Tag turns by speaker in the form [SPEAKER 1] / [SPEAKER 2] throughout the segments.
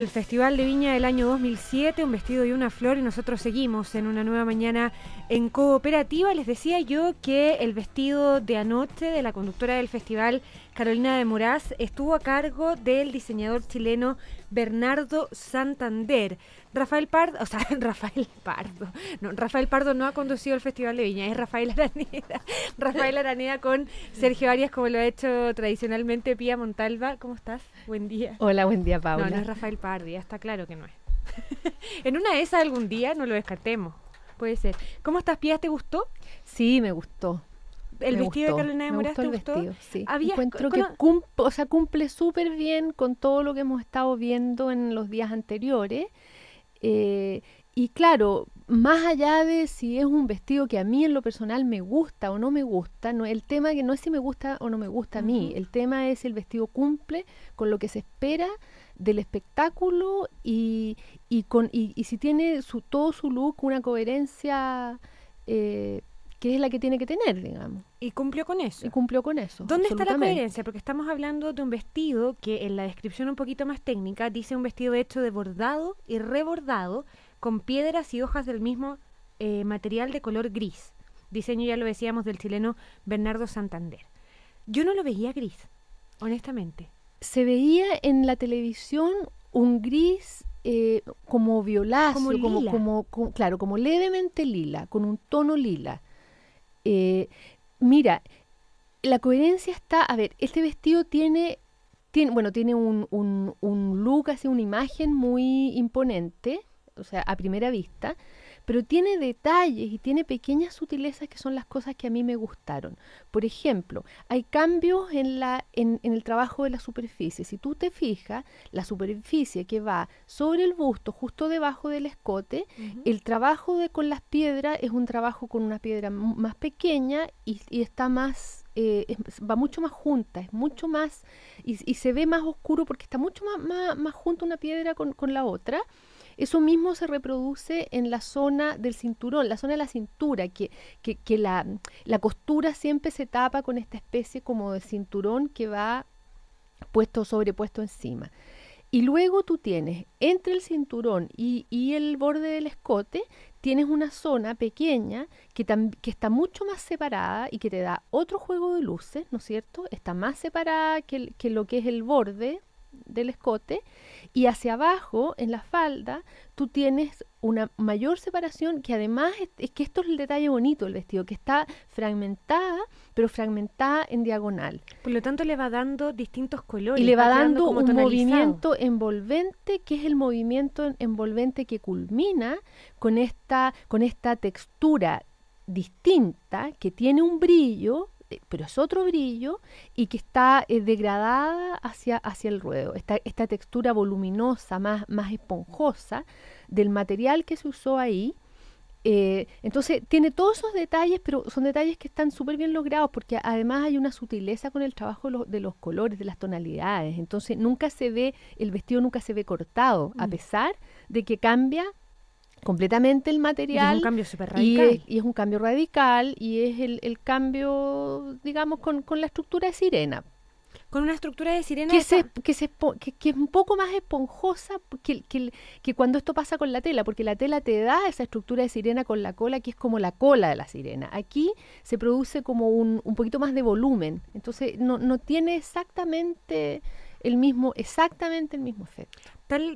[SPEAKER 1] El Festival de Viña del año 2007, un vestido y una flor, y nosotros seguimos en una nueva mañana en cooperativa. Les decía yo que el vestido de anoche de la conductora del festival, Carolina de Moraz estuvo a cargo del diseñador chileno Bernardo Santander. Rafael Pardo, o sea, Rafael Pardo, no, Rafael Pardo no ha conducido el Festival de Viña, es Rafael Araneda. Rafael Araneda con Sergio Arias, como lo ha hecho tradicionalmente Pía Montalva. ¿Cómo estás? Buen día.
[SPEAKER 2] Hola, buen día, Paula. No, no es
[SPEAKER 1] Rafael Pardo, ya está claro que no es. en una de esas algún día no lo descartemos. Puede ser.
[SPEAKER 2] ¿Cómo estás, Pía? ¿Te gustó? Sí, me gustó.
[SPEAKER 1] El vestido de Carolina de Vestido, sí. Encuentro que
[SPEAKER 2] cumple, o sea, cumple súper bien con todo lo que hemos estado viendo en los días anteriores. Eh, y claro, más allá de si es un vestido que a mí en lo personal me gusta o no me gusta, el tema que no es si me gusta o no me gusta a mí, el tema es si el vestido cumple con lo que se espera del espectáculo y, con, si tiene su, todo su look una coherencia eh, que es la que tiene que tener, digamos. Y cumplió con eso. Y cumplió con eso. ¿Dónde está la coherencia?
[SPEAKER 1] Porque estamos hablando de un vestido que en la descripción un poquito más técnica dice un vestido hecho de bordado y rebordado con piedras y hojas del mismo eh, material de color gris. Diseño ya lo decíamos del chileno Bernardo Santander. Yo no lo veía gris, honestamente.
[SPEAKER 2] Se veía en la televisión un gris eh, como violáceo, como, claro, como levemente lila, con un tono lila. Eh, mira, la coherencia está, a ver, este vestido tiene, tiene bueno, tiene un, un, un look, así una imagen muy imponente, o sea, a primera vista, pero tiene detalles y tiene pequeñas sutilezas que son las cosas que a mí me gustaron. Por ejemplo, hay cambios en, la, en, el trabajo de la superficie. Si tú te fijas, la superficie que va sobre el busto, justo debajo del escote, el trabajo de, con las piedras es un trabajo con una piedra más pequeña y, está más eh, va mucho más junta, es mucho más, y, se ve más oscuro porque está mucho más, más, más junta una piedra con, con la otra. Eso mismo se reproduce en la zona del cinturón, la zona de la cintura, que, la, costura siempre se tapa con esta especie como de cinturón que va puesto sobrepuesto encima. Y luego tú tienes entre el cinturón y, el borde del escote, tienes una zona pequeña que, está mucho más separada y que te da otro juego de luces, ¿no es cierto? Está más separada que lo que es el borde del escote y hacia abajo en la falda tú tienes una mayor separación que además es, que esto es el detalle bonito del vestido, que está fragmentada, pero fragmentada en diagonal. Por lo tanto le va dando distintos colores. Y le va, dando un movimiento envolvente, que es el movimiento envolvente que culmina con esta, con esta textura distinta que tiene un brillo pero es otro brillo y que está eh, degradada hacia, hacia el ruedo. Esta, esta textura voluminosa, más, más esponjosa del material que se usó ahí. Eh, entonces tiene todos esos detalles, pero son detalles que están súper bien logrados porque además hay una sutileza con el trabajo de los, colores, de las tonalidades. Entonces nunca se ve, el vestido nunca se ve cortado, a mm. pesar de que cambia completamente el material. Y es un cambio radical. Y es, un cambio radical y es el, el cambio, digamos, con, con, la estructura de sirena. Con una estructura de sirena. Que, se, que, es un poco más esponjosa que, que, que cuando esto pasa con la tela, porque la tela te da esa estructura de sirena con la cola, que es como la cola de la sirena. Aquí se produce como un, un poquito más de volumen. Entonces no, no tiene exactamente el mismo, exactamente el mismo efecto.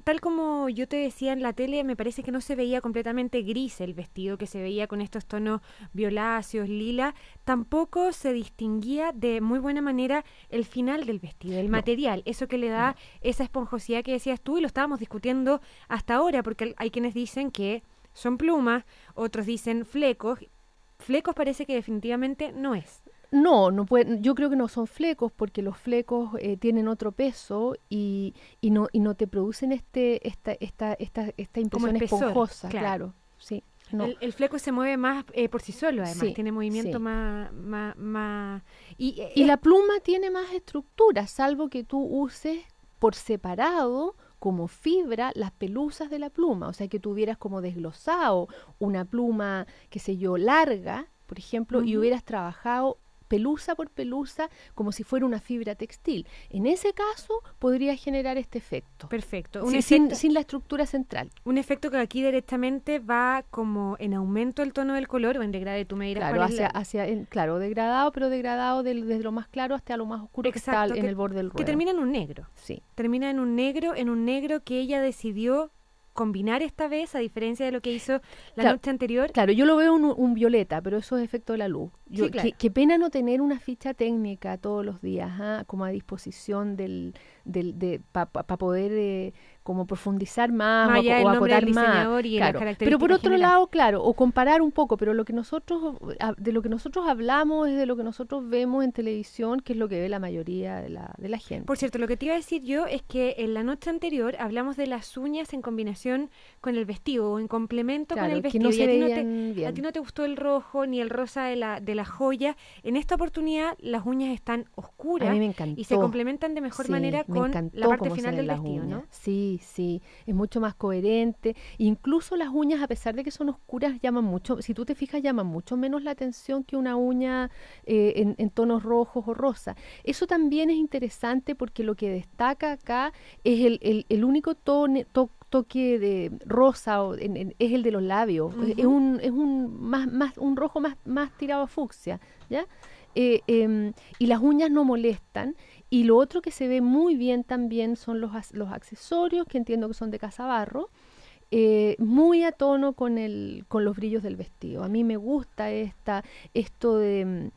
[SPEAKER 2] Tal,
[SPEAKER 1] como yo te decía en la tele, me parece que no se veía completamente gris el vestido, que se veía con estos tonos violáceos, lila. Tampoco se distinguía de muy buena manera el final del vestido, el material, eso que le da esa esponjosidad que decías tú y lo estábamos discutiendo hasta ahora, porque hay quienes dicen que son plumas, otros dicen flecos. Flecos parece que definitivamente no es.
[SPEAKER 2] No, no yo creo que no son flecos porque los flecos eh, tienen otro peso y, y, no, y no te producen este, esta, esta, esta, impresión esponjosa, claro. sí,
[SPEAKER 1] el, fleco se mueve más
[SPEAKER 2] eh, por sí solo, además, tiene movimiento
[SPEAKER 1] más, más, más... Y, eh, la
[SPEAKER 2] pluma tiene más estructura, salvo que tú uses por separado como fibra las pelusas de la pluma, o sea que tuvieras como desglosado una pluma, que sé yo, larga, por ejemplo, y hubieras trabajado pelusa por pelusa, como si fuera una fibra textil. En ese caso podría generar este efecto. Perfecto. sin, la estructura central.
[SPEAKER 1] Un efecto que aquí directamente va como en aumento el tono del
[SPEAKER 2] color o en degrada tú me dirás. Claro, hacia, hacia el, claro degradado, pero degradado del, desde lo más claro hasta lo más oscuro que está en el borde del Que termina en un negro. Sí. Termina en un negro, en un negro que ella decidió combinar esta
[SPEAKER 1] vez, a diferencia de lo que hizo la noche anterior.
[SPEAKER 2] Claro, yo lo veo un, violeta, pero eso es efecto de la luz. qué, pena no tener una ficha técnica todos los días, ah, como a disposición del, de, para poder eh, como profundizar más o, más. pero por otro lado, claro, o comparar un poco, pero lo que nosotros de lo que nosotros hablamos es de lo que nosotros vemos en televisión, que es lo que ve la mayoría de la, gente.
[SPEAKER 1] Por cierto, lo que te iba a decir yo es que en la noche anterior hablamos de las uñas en combinación con el vestido o en complemento con el vestido. a ti no, te, gustó el rojo ni el rosa de la, de la joya. En esta oportunidad las uñas están oscuras y se complementan de mejor manera con la parte final del vestido, ¿no?
[SPEAKER 2] Sí, sí, es mucho más coherente. Incluso las uñas, a pesar de que son oscuras, llaman mucho, si tú te fijas, llaman mucho menos la atención que una uña eh, en, tonos rojos o rosa. Eso también es interesante porque lo que destaca acá es el, único toque de rosa es el de los labios. Es un, es un, más, más, un rojo más, más tirado a fucsia, ¿ya? Eh, em, y las uñas no molestan y lo otro que se ve muy bien también son los, los accesorios, que entiendo que son de Casabarro, eh, muy a tono con, el, con los brillos del vestido. A mí me gusta esta, esto de, mm,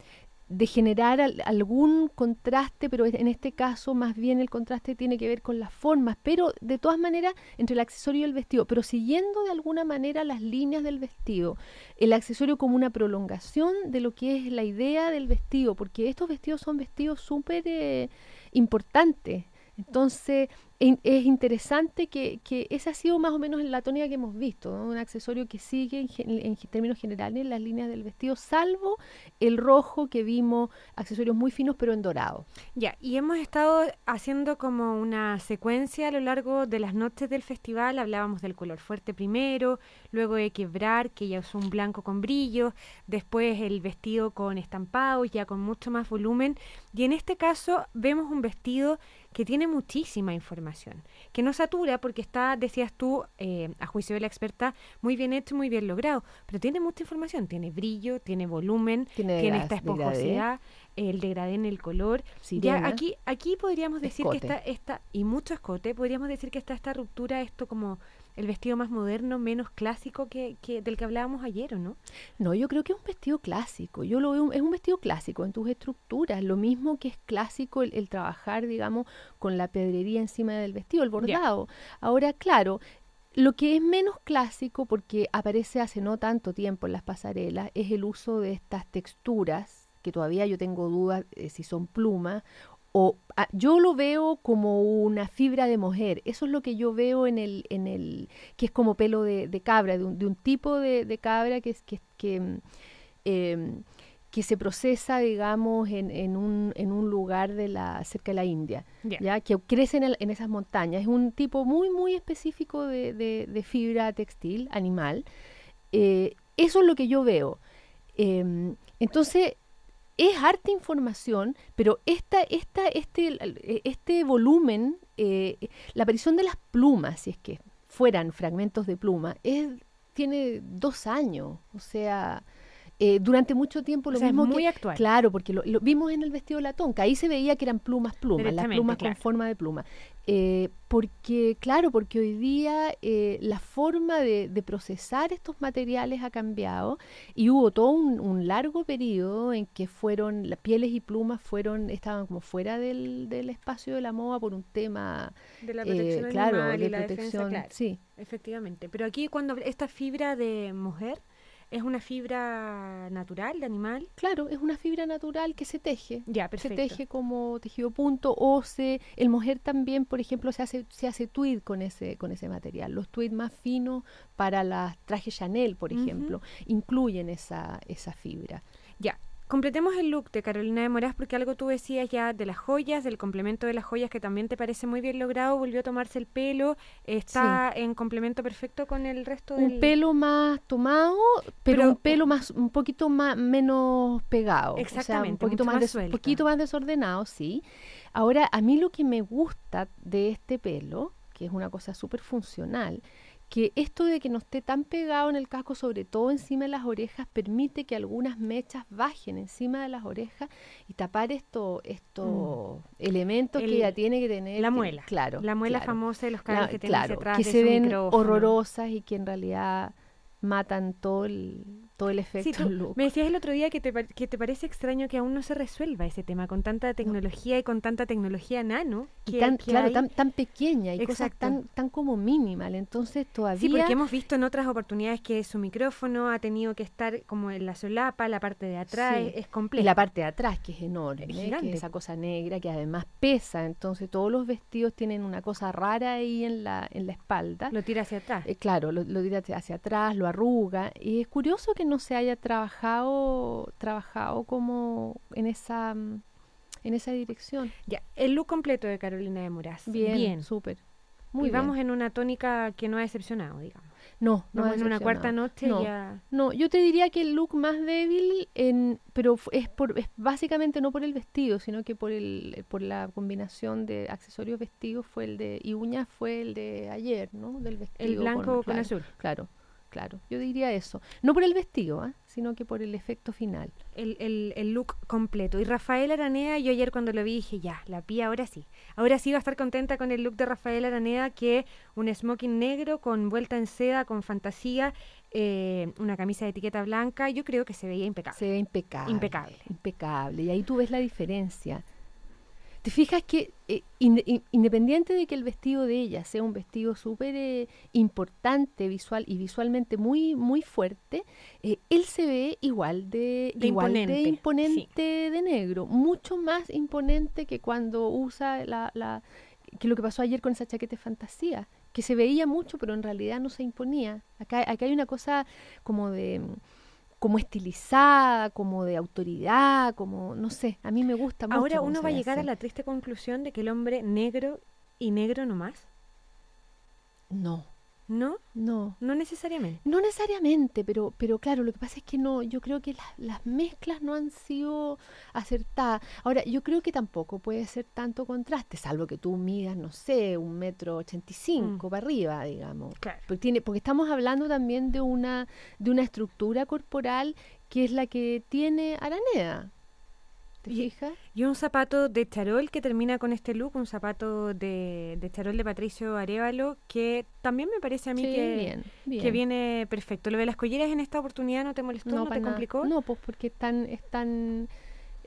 [SPEAKER 2] de generar algún contraste, pero en este caso más bien el contraste tiene que ver con las formas, pero de todas maneras entre el accesorio y el vestido, pero siguiendo de alguna manera las líneas del vestido, el accesorio como una prolongación de lo que es la idea del vestido, porque estos vestidos son vestidos súper eh, importantes entonces, es interesante que, que, esa ha sido más o menos la tónica que hemos visto, un accesorio que sigue en, términos generales las líneas del vestido, salvo el rojo que vimos, accesorios muy finos pero en dorado.
[SPEAKER 1] Ya, y hemos estado haciendo como una secuencia a lo largo de las noches del festival, hablábamos del color fuerte primero, luego de quebrar, que ya es un blanco con brillo, después el vestido con estampados, ya con mucho más volumen, y en este caso vemos un vestido que tiene muchísima información, que no satura porque está, decías tú, eh, a juicio de la experta, muy bien hecho, muy bien logrado, pero tiene mucha información, tiene brillo, tiene volumen, tiene, esta esponjosidad, el degradé en el color. ya aquí, aquí podríamos decir que está esta, y mucho escote, podríamos decir que está esta ruptura, esto como el vestido más moderno, menos clásico que, que, del que hablábamos ayer, ¿o no?
[SPEAKER 2] No, yo creo que es un vestido clásico. Yo lo veo, es un vestido clásico en tus estructuras. Lo mismo que es clásico el, trabajar, digamos, con la pedrería encima del vestido, el bordado. Ahora, claro, lo que es menos clásico, porque aparece hace no tanto tiempo en las pasarelas, es el uso de estas texturas que todavía yo tengo dudas eh, si son plumas o ah, yo lo veo como una fibra de mujer, eso es lo que yo veo en el, en el que es como pelo de, cabra, de un, tipo de, cabra que, es, mm, em, que, se procesa, digamos, en, en, un, en, un, lugar de la, cerca de la India, ¿ya? que crece en, en, esas montañas. Es un tipo muy, muy específico de, fibra textil, animal. Eh, eso es lo que yo veo. Em, entonces, es harta información, pero esta, esta, este, este volumen, eh, la aparición de las plumas, si es que fueran fragmentos de pluma, es, tiene dos años, o sea, eh, durante mucho tiempo lo o muy actual. Claro, porque lo, vimos en el vestido de la tonca, ahí se veía que eran plumas, plumas, las plumas con forma de pluma. Eh, porque, claro, porque hoy día eh, la forma de, procesar estos materiales ha cambiado y hubo todo un, largo periodo en que fueron, las pieles y plumas fueron, estaban como fuera del, del espacio de la moda por un tema
[SPEAKER 1] de la protección claro, de sí. Efectivamente. Pero aquí cuando esta fibra de mujer ¿Es una fibra
[SPEAKER 2] natural de animal? Claro, es una fibra natural que se teje. Ya, perfecto. Se teje como tejido punto o se, el mujer también, por ejemplo, se hace, se hace tweed con ese, con ese material. Los tweed más finos para las trajes Chanel, por ejemplo, incluyen esa, esa fibra.
[SPEAKER 1] Ya, Completemos el look de Carolina de Moraz porque algo tú decías ya de las joyas, del complemento de las joyas que también te parece muy bien logrado, volvió a tomarse el pelo, está en complemento perfecto con el resto del... Un pelo
[SPEAKER 2] más tomado, pero, un pelo más un poquito más menos pegado, exactamente, un poquito más, un poquito más desordenado, sí. Ahora, a mí lo que me gusta de este pelo, que es una cosa súper funcional, que esto de que no esté tan pegado en el casco, sobre todo encima de las orejas, permite que algunas mechas bajen encima de las orejas y tapar estos esto mm. elementos que ya tiene que tener. La muela. claro. La muela famosa de los cables que tienen Que se ven horrorosas y que en realidad matan todo el, el efecto. Sí, Me
[SPEAKER 1] decías el otro día que te, que te parece extraño que aún no se resuelva ese tema con tanta tecnología y
[SPEAKER 2] con tanta tecnología nano. Que, y tan, claro, tan, pequeña y cosas tan, tan como minimal. Entonces todavía. Sí, porque hemos
[SPEAKER 1] visto en otras oportunidades que su micrófono ha tenido que estar como en la solapa, la parte de
[SPEAKER 2] atrás, es, completa Y la parte de atrás, que es enorme, es gigante. esa cosa negra que además pesa. Entonces todos los vestidos tienen una cosa rara ahí en la, en la espalda. Lo tira hacia atrás. Eh, claro, lo, tira hacia atrás, lo arruga. Y es curioso que no no se haya trabajado, trabajado como en esa, mm, en esa dirección. Ya, el look completo de Carolina de Moraz. Bien, bien. súper. Muy y vamos
[SPEAKER 1] en una tónica que no ha decepcionado, digamos.
[SPEAKER 2] No, no en una cuarta noche no, No, yo te diría que el look más débil, en, pero es, por, es básicamente no por el vestido, sino que por, el, por la combinación de accesorios vestidos fue el de y uñas fue el de ayer, ¿no? Del vestido. El blanco con, azul. Claro claro. Yo diría eso. No por el vestido, ¿ah? sino que por el efecto final.
[SPEAKER 1] El, el, el, look completo. Y Rafael Aranea, yo ayer cuando lo vi dije, ya, la pía ahora sí. Ahora sí va a estar contenta con el look de Rafael Aranea que un smoking negro con vuelta en seda, con fantasía, eh, una camisa de etiqueta blanca, yo creo
[SPEAKER 2] que se veía impecable. Se ve impecable. Impecable. Impecable. Y ahí tú ves la diferencia te fijas que eh, independiente de que el vestido de ella sea un vestido súper eh, importante visual y visualmente muy muy fuerte, eh, él se ve igual de, igual imponente, de, negro, mucho más imponente que cuando usa la, que lo que pasó ayer con esa chaqueta de fantasía, que se veía mucho pero en realidad no se imponía. Acá acá hay una cosa como de como estilizada, como de autoridad, como, no sé, a mí me gusta mucho. Ahora uno va a llegar a la
[SPEAKER 1] triste conclusión de que el hombre negro y negro no más
[SPEAKER 2] No. ¿No? No. No necesariamente. No necesariamente, pero, pero claro, lo que pasa es que no, yo creo que las mezclas no han sido acertadas. Ahora, yo creo que tampoco puede ser tanto contraste, salvo que tú midas, no sé, un metro ochenta y cinco mm. para arriba, digamos. Porque, tiene, porque estamos hablando también de una, de una estructura corporal que es la que tiene Araneda
[SPEAKER 1] y un zapato de charol que termina con este look, un zapato de, charol de Patricio Arevalo, que también me parece a mí que, viene perfecto. Lo de las colleras en esta oportunidad no te molestó, no, te complicó.
[SPEAKER 2] No, pues porque están, están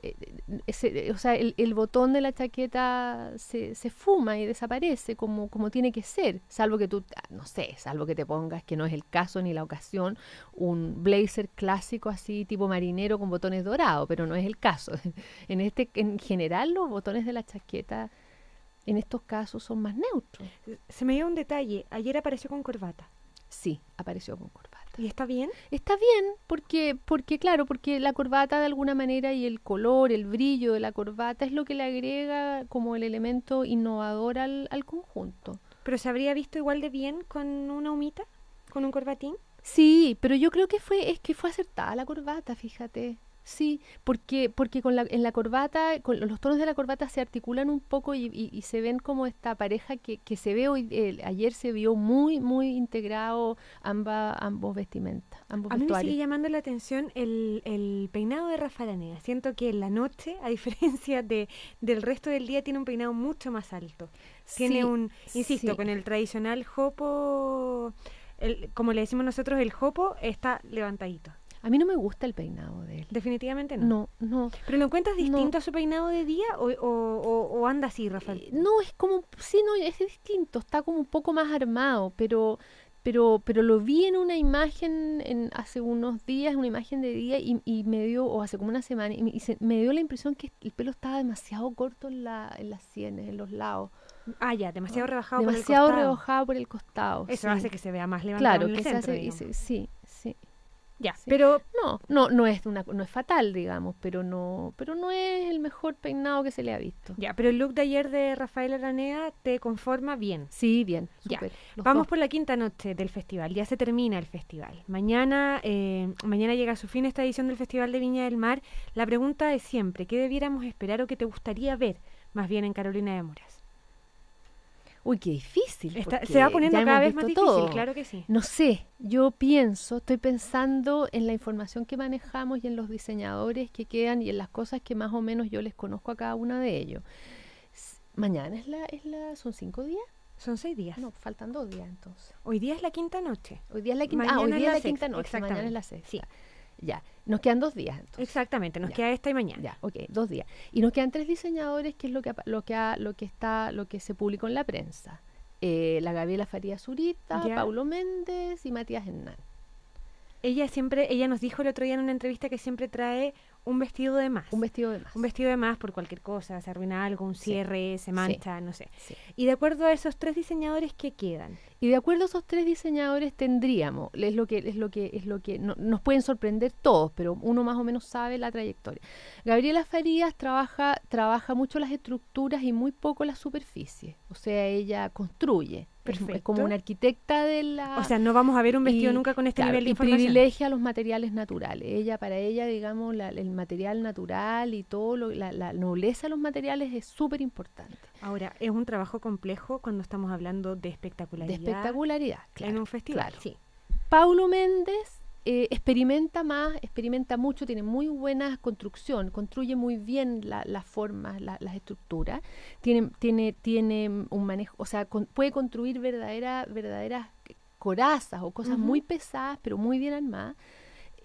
[SPEAKER 2] eh, eh, o sea, el, botón de la chaqueta se, fuma y desaparece como, como tiene que ser, salvo que tú, ah, no sé, salvo que te pongas, que no es el caso ni la ocasión, un blazer clásico así tipo marinero con botones dorados, pero no es el caso. En, este, en general los botones de la chaqueta en estos casos son más neutros. Se me dio un detalle, ayer apareció con corbata. Sí, apareció con corbata. ¿Y está bien? Está bien, porque, porque claro, porque la corbata de alguna manera y el color, el brillo de la corbata es lo que le agrega como el elemento innovador al, al conjunto. ¿Pero se habría visto igual de bien
[SPEAKER 1] con una humita? ¿Con un corbatín?
[SPEAKER 2] Sí, pero yo creo que fue, es que fue acertada la corbata, fíjate. Sí, porque, porque con la, en la corbata, con los tonos de la corbata se articulan un poco y, se ven como esta pareja que, se ve hoy, ayer se vio muy, muy integrado ambas ambos vestimentas, ambos A mí me sigue
[SPEAKER 1] llamando la atención el, peinado de Rafa Siento que en la noche, a diferencia de, del resto del día, tiene un peinado mucho más alto. Tiene un, insisto, con el tradicional jopo, como le decimos nosotros, el jopo está levantadito. A mí no me gusta el
[SPEAKER 2] peinado de
[SPEAKER 1] él. Definitivamente no. No, no. ¿Pero lo encuentras distinto a su peinado de día o,
[SPEAKER 2] anda así, Rafael? Eh, no, es como, sí, no, es distinto, está como un poco más armado, pero, pero, pero lo vi en una imagen en, hace unos días, una imagen de día, y, y me dio, o hace como una semana, y, me, dio la impresión que el pelo estaba demasiado corto en, las sienes, en los lados. Ah, ya, demasiado ah. rebajado demasiado por el costado. Demasiado rebajado por el costado. Eso hace que se vea más levantado. Claro, en el que se hace, sí, ya, pero no, no, no es una, no es fatal, digamos, pero no, pero no es el mejor peinado que se le ha visto. Ya, pero el look de ayer de Rafael Aranea te conforma bien. Sí, bien. Ya. Vamos por la
[SPEAKER 1] quinta noche del festival. Ya se termina el festival. Mañana, eh, mañana llega a su fin esta edición del Festival de Viña del Mar. La pregunta es siempre, ¿qué debiéramos esperar o qué te gustaría ver más bien en Carolina de Moras?
[SPEAKER 2] Uy, qué difícil. se va poniendo cada vez más difícil, todo. claro que sí. No sé, yo pienso, estoy pensando en la información que manejamos y en los diseñadores que quedan y en las cosas que más o menos yo les conozco a cada una de ellos. Mañana es la, es la, son cinco días. Son seis días. No, faltan dos días entonces. Hoy día es la quinta noche. Hoy día es la quinta, ah, hoy día la, quinta noche, mañana es la sexta. Ya, nos quedan dos días. Entonces. Exactamente, nos queda esta y mañana. Ya, ok, dos días. Y nos quedan tres diseñadores, que es lo que, lo que, lo que, está, lo que se publicó en la prensa. Eh, la Gabriela Faría Zurita, Paulo Méndez y Matías Hernán.
[SPEAKER 1] Ella siempre, ella nos dijo el otro día en una entrevista que siempre trae un vestido de más. Un vestido de más. Un vestido de más por cualquier cosa, se arruina algo, un cierre, se mancha, no sé.
[SPEAKER 2] Y de acuerdo a esos tres diseñadores, ¿qué quedan? Y de acuerdo a esos tres diseñadores tendríamos, es lo que, es lo que, es lo que nos pueden sorprender todos, pero uno más o menos sabe la trayectoria. Gabriela Farías trabaja, trabaja mucho las estructuras y muy poco las superficies. O sea, ella construye. Perfecto. Es como una arquitecta de la... O sea, no vamos a ver un vestido nunca con este nivel de y privilegia los materiales naturales. Ella, para ella, digamos, la, el material natural y todo, la, nobleza de los materiales es súper importante.
[SPEAKER 1] Ahora, es un trabajo complejo cuando estamos hablando de espectacularidad. espectacularidad,
[SPEAKER 2] claro. En un festival. Sí. Paulo Méndez eh, experimenta más, experimenta mucho, tiene muy buena construcción, construye muy bien las formas, la, las estructuras, tiene, tiene, tiene un manejo, o sea, puede construir verdaderas verdaderas corazas o cosas muy pesadas, pero muy bien armadas.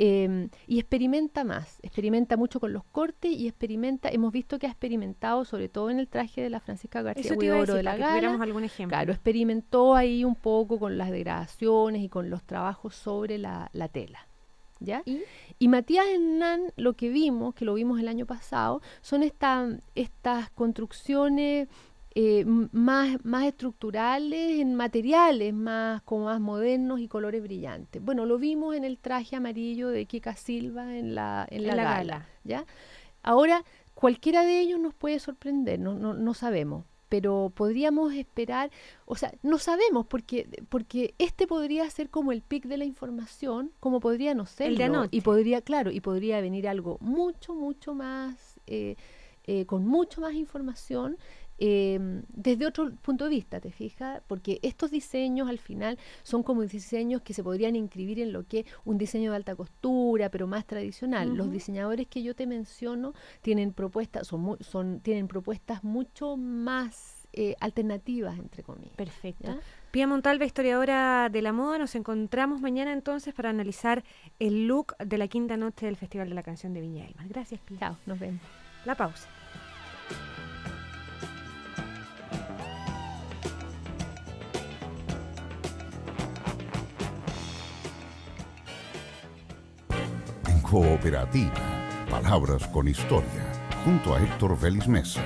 [SPEAKER 2] Em, y experimenta más, experimenta mucho con los cortes y experimenta, hemos visto que ha experimentado sobre todo en el traje de la Francisca García Huidobro de la Gala. algún ejemplo. Claro, experimentó ahí un poco con las degradaciones y con los trabajos sobre la, tela. ¿Ya? ¿Y? Matías Hernán, lo que vimos, que lo vimos el año pasado, son estas estas construcciones eh, más, más estructurales en materiales, más, como más modernos y colores brillantes. Bueno, lo vimos en el traje amarillo de Kika Silva en la, gala, ¿ya? Ahora, cualquiera de ellos nos puede sorprender, no, sabemos pero podríamos esperar, o sea, no sabemos porque porque este podría ser como el pic de la información, como podría no ser, y podría, claro, y podría venir algo mucho mucho más eh, eh, con mucho más información Em, desde otro punto de vista, ¿te fijas? Porque estos diseños al final son como diseños que se podrían inscribir en lo que es un diseño de alta costura, pero más tradicional. Los diseñadores que yo te menciono tienen propuestas, son, tienen propuestas mucho más eh, alternativas, entre comillas. Perfecto.
[SPEAKER 1] Pía Montalva, historiadora de la moda, nos encontramos mañana entonces para analizar el look de la quinta noche del Festival de la Canción de Viña Mar. Gracias, Pía. Chao, nos vemos. La pausa.
[SPEAKER 2] Cooperativa. Palabras con historia. Junto a Héctor Vélez Mesa.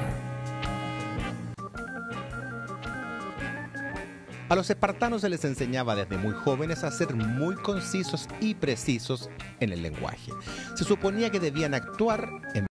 [SPEAKER 2] A los espartanos se les enseñaba desde muy jóvenes a ser muy concisos y precisos en el lenguaje. Se suponía que debían actuar en